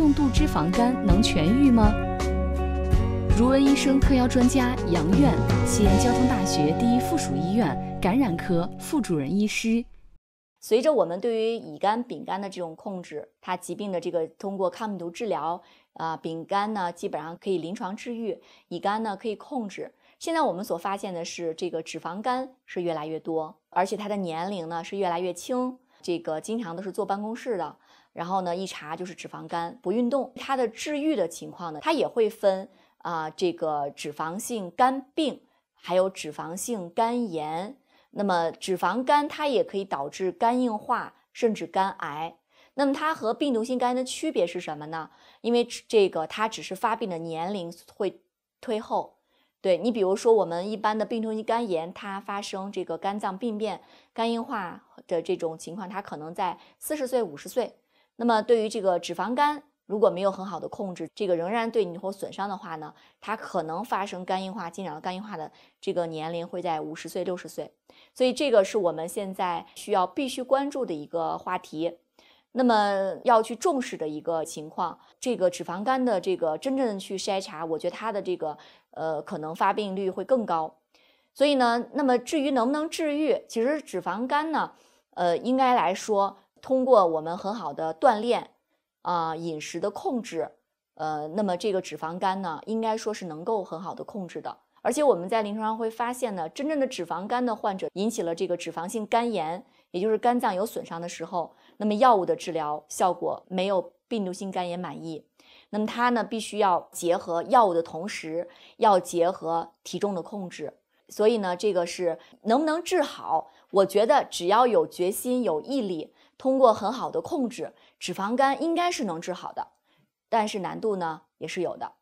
重度脂肪肝能痊愈吗？如闻医生特邀专家杨院，西安交通大学第一附属医院感染科副主任医师。随着我们对于乙肝、丙肝的这种控制，它疾病的这个通过抗病毒治疗啊，丙肝呢基本上可以临床治愈，乙肝呢可以控制。现在我们所发现的是，这个脂肪肝是越来越多，而且它的年龄呢是越来越轻，这个经常都是坐办公室的。然后呢，一查就是脂肪肝，不运动。它的治愈的情况呢，它也会分啊，这个脂肪性肝病，还有脂肪性肝炎。那么脂肪肝它也可以导致肝硬化，甚至肝癌。那么它和病毒性肝炎的区别是什么呢？因为这个它只是发病的年龄会推后。对你，比如说我们一般的病毒性肝炎，它发生这个肝脏病变、肝硬化的这种情况，它可能在四十岁、五十岁。那么，对于这个脂肪肝，如果没有很好的控制，这个仍然对你或损伤的话呢，它可能发生肝硬化，进展到肝硬化的这个年龄会在五十岁、六十岁。所以，这个是我们现在需要必须关注的一个话题，那么要去重视的一个情况。这个脂肪肝的这个真正去筛查，我觉得它的这个呃，可能发病率会更高。所以呢，那么至于能不能治愈，其实脂肪肝呢，呃，应该来说。通过我们很好的锻炼，啊，饮食的控制，呃，那么这个脂肪肝呢，应该说是能够很好的控制的。而且我们在临床上会发现呢，真正的脂肪肝的患者引起了这个脂肪性肝炎，也就是肝脏有损伤的时候，那么药物的治疗效果没有病毒性肝炎满意。那么它呢，必须要结合药物的同时，要结合体重的控制。所以呢，这个是能不能治好？我觉得只要有决心、有毅力。通过很好的控制，脂肪肝应该是能治好的，但是难度呢也是有的。